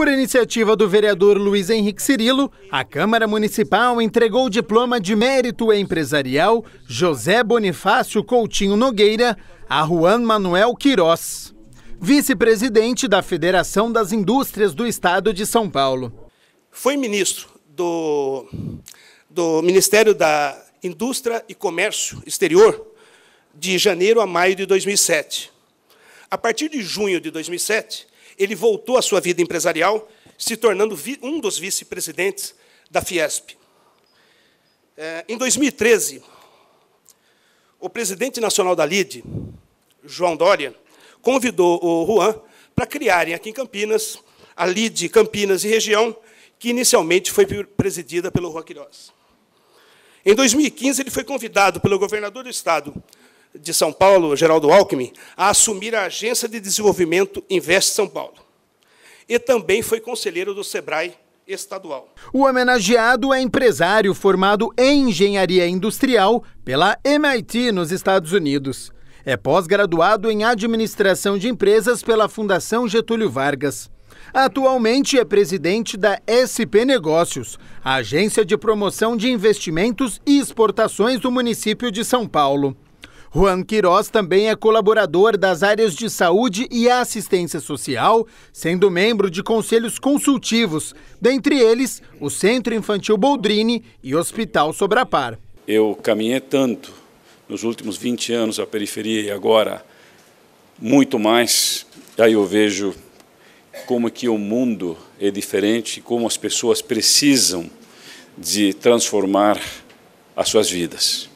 Por iniciativa do vereador Luiz Henrique Cirilo, a Câmara Municipal entregou o diploma de mérito empresarial José Bonifácio Coutinho Nogueira a Juan Manuel Quiroz, vice-presidente da Federação das Indústrias do Estado de São Paulo. Foi ministro do, do Ministério da Indústria e Comércio Exterior de janeiro a maio de 2007. A partir de junho de 2007, ele voltou à sua vida empresarial, se tornando um dos vice-presidentes da Fiesp. É, em 2013, o presidente nacional da LIDE, João Dória, convidou o Juan para criarem aqui em Campinas a LIDE Campinas e Região, que inicialmente foi presidida pelo Juan Quirós. Em 2015, ele foi convidado pelo governador do Estado, de São Paulo, Geraldo Alckmin, a assumir a Agência de Desenvolvimento Invest São Paulo. E também foi conselheiro do SEBRAE estadual. O homenageado é empresário formado em engenharia industrial pela MIT nos Estados Unidos. É pós-graduado em administração de empresas pela Fundação Getúlio Vargas. Atualmente é presidente da SP Negócios, a agência de promoção de investimentos e exportações do município de São Paulo. Juan Quirós também é colaborador das áreas de saúde e assistência social, sendo membro de conselhos consultivos, dentre eles o Centro Infantil Boldrini e Hospital Sobrapar. Eu caminhei tanto nos últimos 20 anos à periferia e agora muito mais. Aí eu vejo como é que o mundo é diferente, como as pessoas precisam de transformar as suas vidas.